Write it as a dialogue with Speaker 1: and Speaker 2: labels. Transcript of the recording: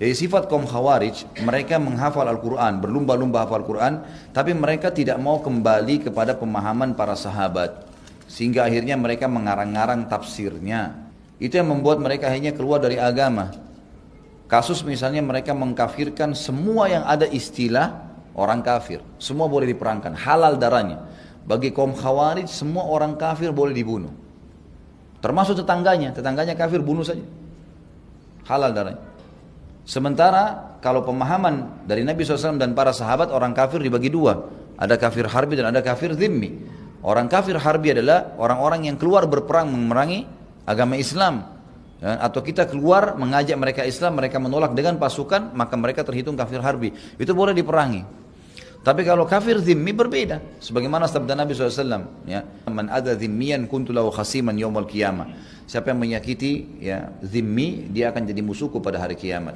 Speaker 1: Jadi sifat kaum Khawarij, mereka menghafal Al-Quran, berlumba-lumba hafal Al-Quran, tapi mereka tidak mau kembali kepada pemahaman para sahabat. Sehingga akhirnya mereka mengarang-arang tafsirnya. Itu yang membuat mereka akhirnya keluar dari agama. Kasus misalnya mereka mengkafirkan semua yang ada istilah orang kafir. Semua boleh diperangkan, halal darahnya. Bagi kaum Khawarij, semua orang kafir boleh dibunuh. Termasuk tetangganya, tetangganya kafir bunuh saja. Halal darahnya. Sementara kalau pemahaman dari Nabi SAW dan para sahabat orang kafir dibagi dua. Ada kafir harbi dan ada kafir zimmi. Orang kafir harbi adalah orang-orang yang keluar berperang memerangi agama Islam. Ya, atau kita keluar mengajak mereka Islam, mereka menolak dengan pasukan, maka mereka terhitung kafir harbi. Itu boleh diperangi. Tapi kalau kafir zimmi berbeda. Sebagaimana sabda Nabi SAW. Ya, Man ada zimmian kuntu khasiman yawmal kiamat. Siapa yang menyakiti ya, zimmi, dia akan jadi musuhku pada hari kiamat.